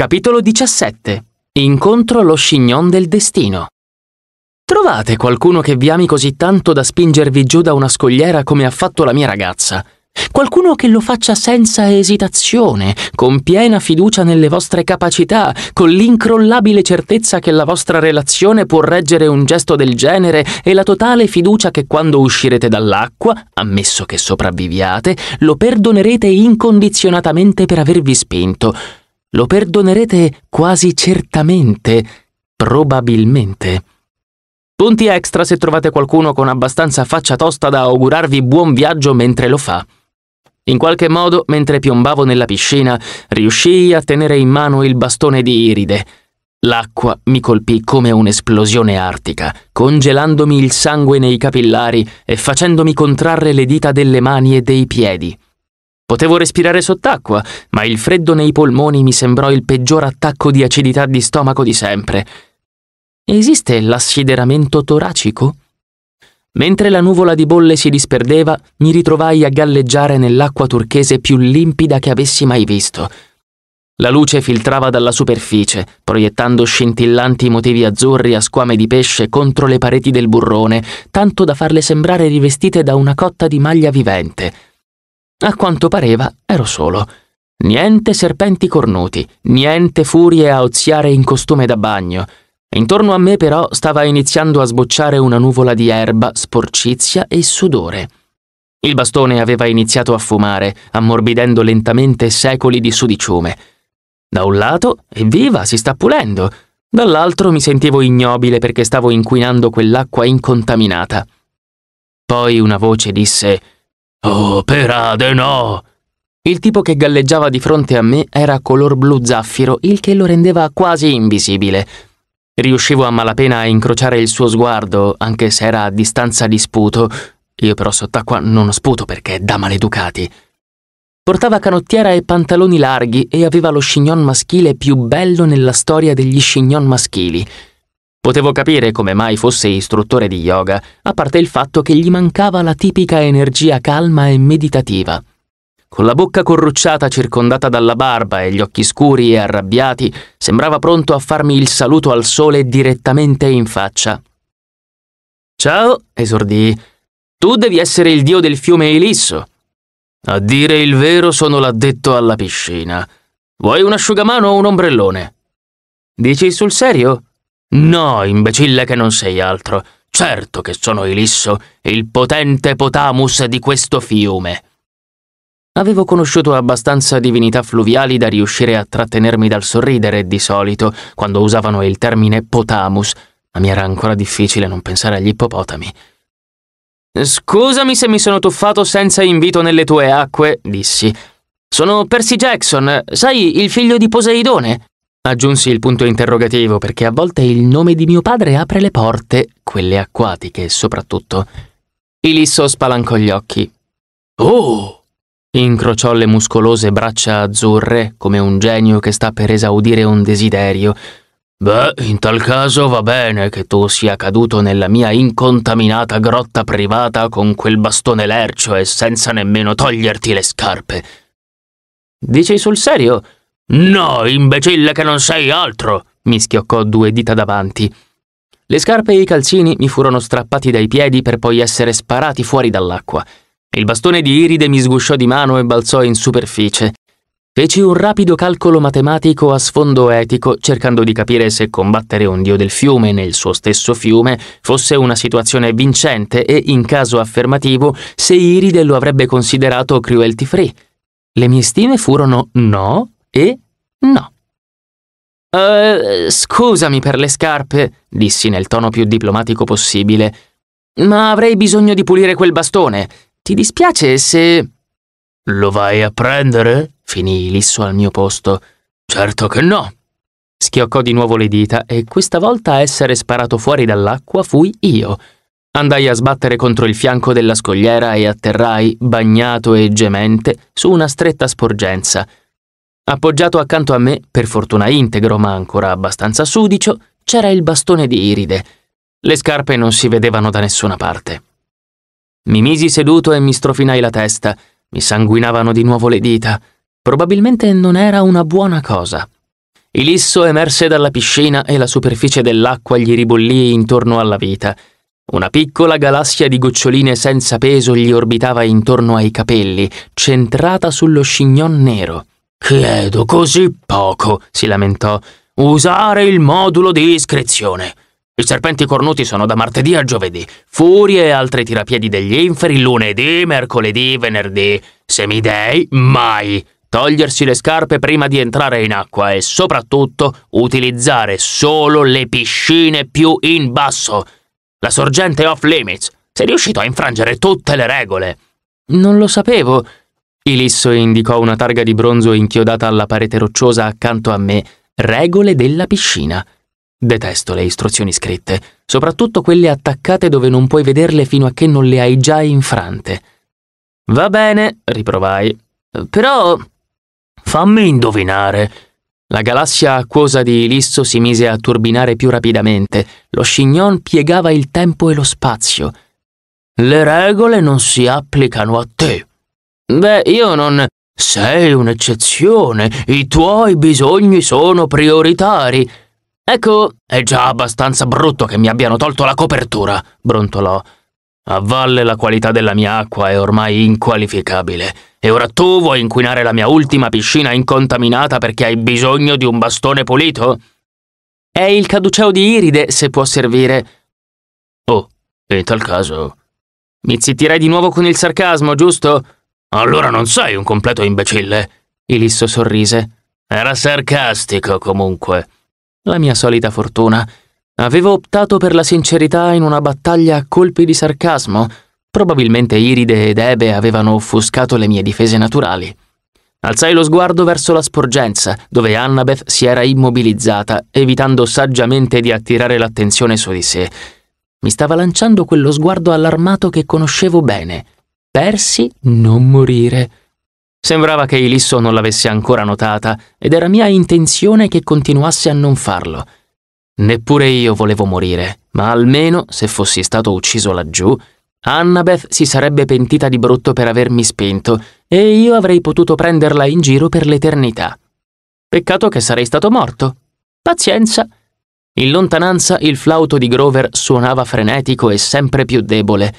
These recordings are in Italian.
Capitolo 17. Incontro lo scignon del destino. Trovate qualcuno che vi ami così tanto da spingervi giù da una scogliera come ha fatto la mia ragazza. Qualcuno che lo faccia senza esitazione, con piena fiducia nelle vostre capacità, con l'incrollabile certezza che la vostra relazione può reggere un gesto del genere e la totale fiducia che quando uscirete dall'acqua, ammesso che sopravviviate, lo perdonerete incondizionatamente per avervi spinto lo perdonerete quasi certamente, probabilmente. Punti extra se trovate qualcuno con abbastanza faccia tosta da augurarvi buon viaggio mentre lo fa. In qualche modo, mentre piombavo nella piscina, riuscii a tenere in mano il bastone di Iride. L'acqua mi colpì come un'esplosione artica, congelandomi il sangue nei capillari e facendomi contrarre le dita delle mani e dei piedi. Potevo respirare sott'acqua, ma il freddo nei polmoni mi sembrò il peggior attacco di acidità di stomaco di sempre. Esiste l'assideramento toracico? Mentre la nuvola di bolle si disperdeva, mi ritrovai a galleggiare nell'acqua turchese più limpida che avessi mai visto. La luce filtrava dalla superficie, proiettando scintillanti motivi azzurri a squame di pesce contro le pareti del burrone, tanto da farle sembrare rivestite da una cotta di maglia vivente. A quanto pareva ero solo. Niente serpenti cornuti, niente furie a oziare in costume da bagno. Intorno a me però stava iniziando a sbocciare una nuvola di erba, sporcizia e sudore. Il bastone aveva iniziato a fumare, ammorbidendo lentamente secoli di sudiciume. Da un lato, evviva, si sta pulendo. Dall'altro mi sentivo ignobile perché stavo inquinando quell'acqua incontaminata. Poi una voce disse Oh, perade no! Il tipo che galleggiava di fronte a me era color blu zaffiro, il che lo rendeva quasi invisibile. Riuscivo a malapena a incrociare il suo sguardo, anche se era a distanza di sputo. Io però sott'acqua non sputo perché è da maleducati. Portava canottiera e pantaloni larghi e aveva lo scignon maschile più bello nella storia degli scignon maschili. Potevo capire come mai fosse istruttore di yoga, a parte il fatto che gli mancava la tipica energia calma e meditativa. Con la bocca corrucciata circondata dalla barba e gli occhi scuri e arrabbiati, sembrava pronto a farmi il saluto al sole direttamente in faccia. Ciao, esordii. Tu devi essere il dio del fiume Elisso. A dire il vero sono l'addetto alla piscina. Vuoi un asciugamano o un ombrellone? Dici sul serio? No, imbecille che non sei altro. Certo che sono Elisso, il potente potamus di questo fiume. Avevo conosciuto abbastanza divinità fluviali da riuscire a trattenermi dal sorridere di solito quando usavano il termine potamus, ma mi era ancora difficile non pensare agli ippopotami. Scusami se mi sono tuffato senza invito nelle tue acque, dissi. Sono Percy Jackson, sai, il figlio di Poseidone. Aggiunsi il punto interrogativo perché a volte il nome di mio padre apre le porte, quelle acquatiche soprattutto. Ilisso spalancò gli occhi. Oh! Incrociò le muscolose braccia azzurre come un genio che sta per esaudire un desiderio. Beh, in tal caso va bene che tu sia caduto nella mia incontaminata grotta privata con quel bastone lercio e senza nemmeno toglierti le scarpe. Dici sul serio? No, imbecille che non sei altro! mi schioccò due dita davanti. Le scarpe e i calzini mi furono strappati dai piedi per poi essere sparati fuori dall'acqua. Il bastone di Iride mi sgusciò di mano e balzò in superficie. Feci un rapido calcolo matematico a sfondo etico, cercando di capire se combattere un dio del fiume nel suo stesso fiume fosse una situazione vincente e, in caso affermativo, se Iride lo avrebbe considerato cruelty free. Le mie stime furono no, e no. Uh, scusami per le scarpe, dissi nel tono più diplomatico possibile, ma avrei bisogno di pulire quel bastone. Ti dispiace se... Lo vai a prendere? finì lisso al mio posto. Certo che no. Schioccò di nuovo le dita e questa volta a essere sparato fuori dall'acqua fui io. Andai a sbattere contro il fianco della scogliera e atterrai, bagnato e gemente, su una stretta sporgenza. Appoggiato accanto a me, per fortuna integro ma ancora abbastanza sudicio, c'era il bastone di Iride. Le scarpe non si vedevano da nessuna parte. Mi misi seduto e mi strofinai la testa. Mi sanguinavano di nuovo le dita. Probabilmente non era una buona cosa. Ilisso emerse dalla piscina e la superficie dell'acqua gli ribollì intorno alla vita. Una piccola galassia di goccioline senza peso gli orbitava intorno ai capelli, centrata sullo scignon nero. Chiedo così poco, si lamentò. Usare il modulo di iscrizione. I serpenti cornuti sono da martedì a giovedì, furie e altri tirapiedi degli inferi lunedì, mercoledì, venerdì. Semidei, mai. Togliersi le scarpe prima di entrare in acqua e soprattutto utilizzare solo le piscine più in basso. La sorgente off limits. Sei riuscito a infrangere tutte le regole. Non lo sapevo, Ilisso indicò una targa di bronzo inchiodata alla parete rocciosa accanto a me, regole della piscina. Detesto le istruzioni scritte, soprattutto quelle attaccate dove non puoi vederle fino a che non le hai già infrante. Va bene, riprovai. Però... Fammi indovinare. La galassia acquosa di Ilisso si mise a turbinare più rapidamente. Lo scignon piegava il tempo e lo spazio. Le regole non si applicano a te, Beh, io non... Sei un'eccezione, i tuoi bisogni sono prioritari. Ecco, è già abbastanza brutto che mi abbiano tolto la copertura, brontolò. A valle la qualità della mia acqua è ormai inqualificabile. E ora tu vuoi inquinare la mia ultima piscina incontaminata perché hai bisogno di un bastone pulito? È il caduceo di Iride, se può servire. Oh, in tal caso... Mi zittirei di nuovo con il sarcasmo, giusto? Allora non sei un completo imbecille. Ilisso sorrise. Era sarcastico, comunque. La mia solita fortuna. Avevo optato per la sincerità in una battaglia a colpi di sarcasmo. Probabilmente Iride ed Ebe avevano offuscato le mie difese naturali. Alzai lo sguardo verso la sporgenza, dove Annabeth si era immobilizzata, evitando saggiamente di attirare l'attenzione su di sé. Mi stava lanciando quello sguardo allarmato che conoscevo bene persi non morire. Sembrava che Ilisso non l'avesse ancora notata ed era mia intenzione che continuasse a non farlo. Neppure io volevo morire, ma almeno, se fossi stato ucciso laggiù, Annabeth si sarebbe pentita di brutto per avermi spinto e io avrei potuto prenderla in giro per l'eternità. Peccato che sarei stato morto. Pazienza. In lontananza il flauto di Grover suonava frenetico e sempre più debole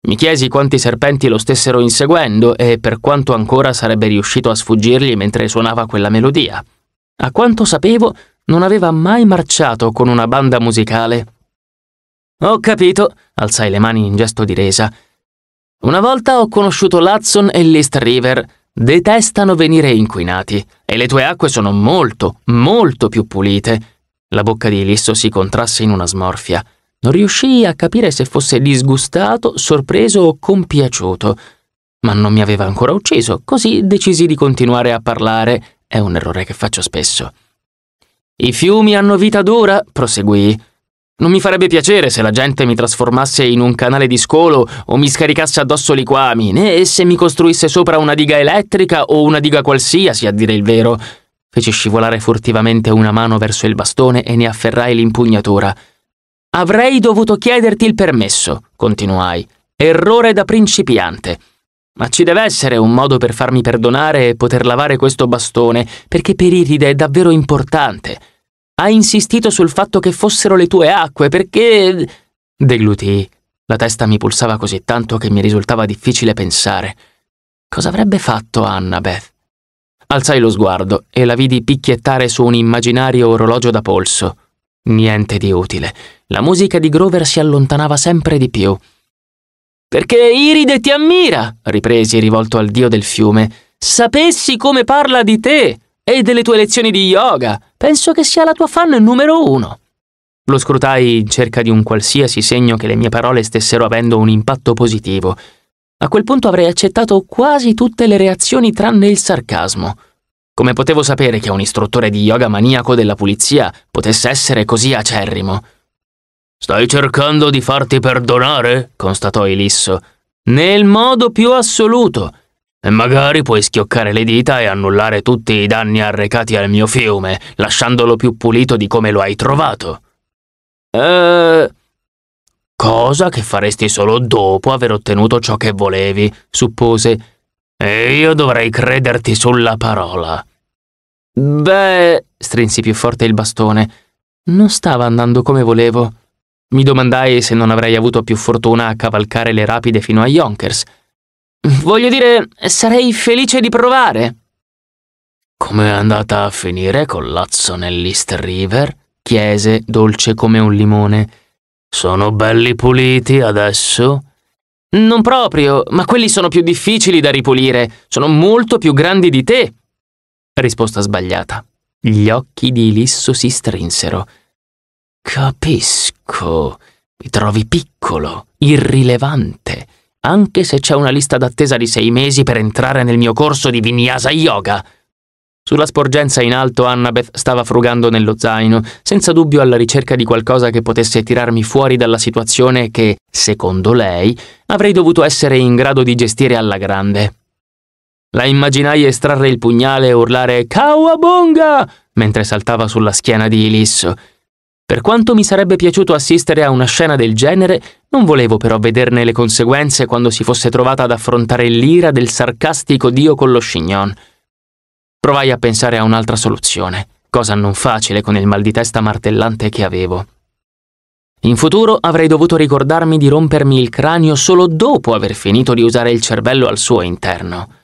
mi chiesi quanti serpenti lo stessero inseguendo e per quanto ancora sarebbe riuscito a sfuggirgli mentre suonava quella melodia. A quanto sapevo, non aveva mai marciato con una banda musicale. Ho capito, alzai le mani in gesto di resa. Una volta ho conosciuto Latson e l'East River. Detestano venire inquinati e le tue acque sono molto, molto più pulite. La bocca di Elisso si contrasse in una smorfia. Non riuscii a capire se fosse disgustato, sorpreso o compiaciuto, ma non mi aveva ancora ucciso, così decisi di continuare a parlare. È un errore che faccio spesso. I fiumi hanno vita dura, proseguì. Non mi farebbe piacere se la gente mi trasformasse in un canale di scolo o mi scaricasse addosso liquami, né se mi costruisse sopra una diga elettrica o una diga qualsiasi, a dire il vero. Feci scivolare furtivamente una mano verso il bastone e ne afferrai l'impugnatura. Avrei dovuto chiederti il permesso, continuai. Errore da principiante. Ma ci deve essere un modo per farmi perdonare e poter lavare questo bastone, perché per Iride è davvero importante. Hai insistito sul fatto che fossero le tue acque, perché... Deglutii. La testa mi pulsava così tanto che mi risultava difficile pensare. Cosa avrebbe fatto Annabeth? Alzai lo sguardo e la vidi picchiettare su un immaginario orologio da polso. Niente di utile la musica di Grover si allontanava sempre di più. Perché Iride ti ammira, ripresi rivolto al dio del fiume. Sapessi come parla di te e delle tue lezioni di yoga, penso che sia la tua fan numero uno. Lo scrutai in cerca di un qualsiasi segno che le mie parole stessero avendo un impatto positivo. A quel punto avrei accettato quasi tutte le reazioni tranne il sarcasmo. Come potevo sapere che un istruttore di yoga maniaco della pulizia potesse essere così acerrimo? Stai cercando di farti perdonare? constatò Elisso. Nel modo più assoluto. E magari puoi schioccare le dita e annullare tutti i danni arrecati al mio fiume, lasciandolo più pulito di come lo hai trovato. Eh. Cosa che faresti solo dopo aver ottenuto ciò che volevi, suppose. E io dovrei crederti sulla parola. Beh, strinsi più forte il bastone. Non stava andando come volevo. Mi domandai se non avrei avuto più fortuna a cavalcare le rapide fino a Yonkers. Voglio dire, sarei felice di provare. Com'è andata a finire col lazzo nell'East River? chiese, dolce come un limone. Sono belli puliti adesso? Non proprio, ma quelli sono più difficili da ripulire, sono molto più grandi di te. Risposta sbagliata. Gli occhi di Elisso si strinsero. Capisco. Mi trovi piccolo, irrilevante, anche se c'è una lista d'attesa di sei mesi per entrare nel mio corso di vinyasa yoga. Sulla sporgenza in alto Annabeth stava frugando nello zaino, senza dubbio alla ricerca di qualcosa che potesse tirarmi fuori dalla situazione che, secondo lei, avrei dovuto essere in grado di gestire alla grande. La immaginai estrarre il pugnale e urlare Kawabonga mentre saltava sulla schiena di Elisso. Per quanto mi sarebbe piaciuto assistere a una scena del genere, non volevo però vederne le conseguenze quando si fosse trovata ad affrontare l'ira del sarcastico dio con lo scignon. Provai a pensare a un'altra soluzione, cosa non facile con il mal di testa martellante che avevo. In futuro avrei dovuto ricordarmi di rompermi il cranio solo dopo aver finito di usare il cervello al suo interno.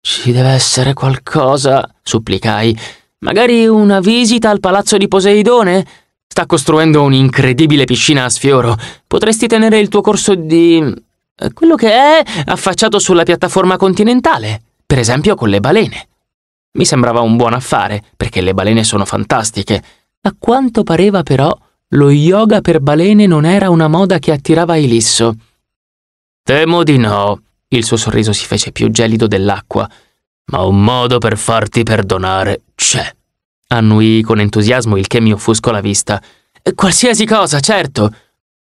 Ci deve essere qualcosa, supplicai, Magari una visita al palazzo di Poseidone? Sta costruendo un'incredibile piscina a sfioro. Potresti tenere il tuo corso di... Eh, quello che è affacciato sulla piattaforma continentale, per esempio con le balene. Mi sembrava un buon affare, perché le balene sono fantastiche. A quanto pareva però, lo yoga per balene non era una moda che attirava Elisso. Temo di no. Il suo sorriso si fece più gelido dell'acqua ma un modo per farti perdonare c'è. Annui con entusiasmo il che mi offuscò la vista. Qualsiasi cosa, certo.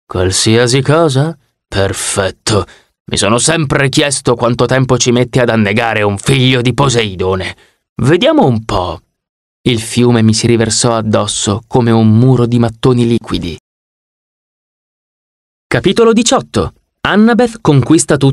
Qualsiasi cosa? Perfetto. Mi sono sempre chiesto quanto tempo ci metti ad annegare un figlio di Poseidone. Vediamo un po'. Il fiume mi si riversò addosso come un muro di mattoni liquidi. Capitolo 18. Annabeth conquista tutto.